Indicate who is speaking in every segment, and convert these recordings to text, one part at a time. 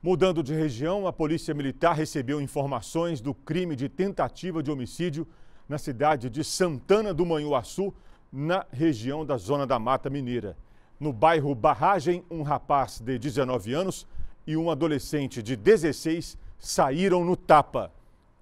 Speaker 1: Mudando de região, a Polícia Militar recebeu informações do crime de tentativa de homicídio na cidade de Santana do Manhuaçu, na região da Zona da Mata Mineira. No bairro Barragem, um rapaz de 19 anos e um adolescente de 16 saíram no tapa.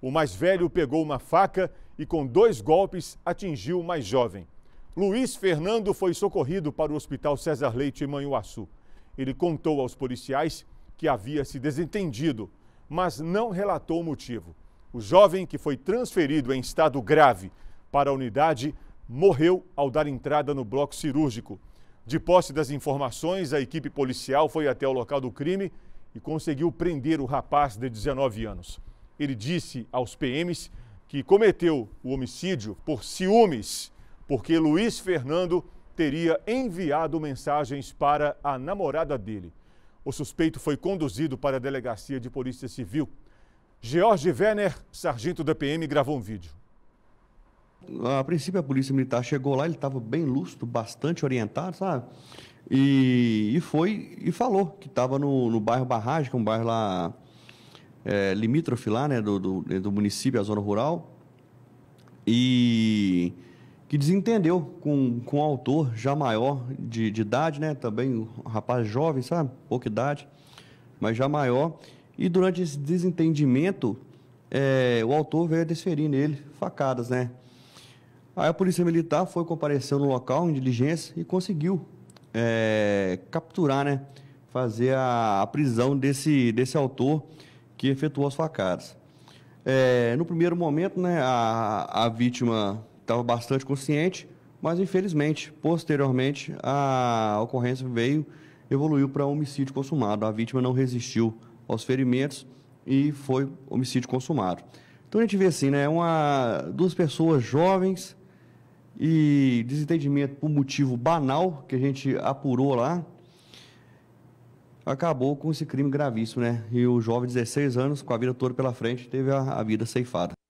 Speaker 1: O mais velho pegou uma faca e, com dois golpes, atingiu o mais jovem. Luiz Fernando foi socorrido para o Hospital César Leite, em Manhuaçu. Ele contou aos policiais que havia se desentendido, mas não relatou o motivo. O jovem que foi transferido em estado grave para a unidade morreu ao dar entrada no bloco cirúrgico. De posse das informações, a equipe policial foi até o local do crime e conseguiu prender o rapaz de 19 anos. Ele disse aos PMs que cometeu o homicídio por ciúmes, porque Luiz Fernando teria enviado mensagens para a namorada dele. O suspeito foi conduzido para a delegacia de polícia civil. George Werner, sargento da PM, gravou um vídeo.
Speaker 2: A princípio, a polícia militar chegou lá, ele estava bem lúcido, bastante orientado, sabe? E, e foi e falou que estava no, no bairro Barragem, que é um bairro lá é, limítrofe lá, né, do, do, do município, a zona rural. E que desentendeu com, com o autor, já maior de, de, idade, né? Também um rapaz jovem, sabe? Pouca idade, mas já maior. E durante esse desentendimento, é, o autor veio a desferir nele facadas, né? Aí a polícia militar foi, compareceu no local em diligência e conseguiu é, capturar, né? Fazer a, a, prisão desse, desse autor que efetuou as facadas. É, no primeiro momento, né, a, a vítima estava bastante consciente, mas infelizmente, posteriormente, a ocorrência veio, evoluiu para homicídio consumado. A vítima não resistiu aos ferimentos e foi homicídio consumado. Então a gente vê assim, né, uma, duas pessoas jovens e desentendimento por motivo banal que a gente apurou lá, acabou com esse crime gravíssimo, né? E o jovem, 16 anos, com a vida toda pela frente, teve a, a vida ceifada.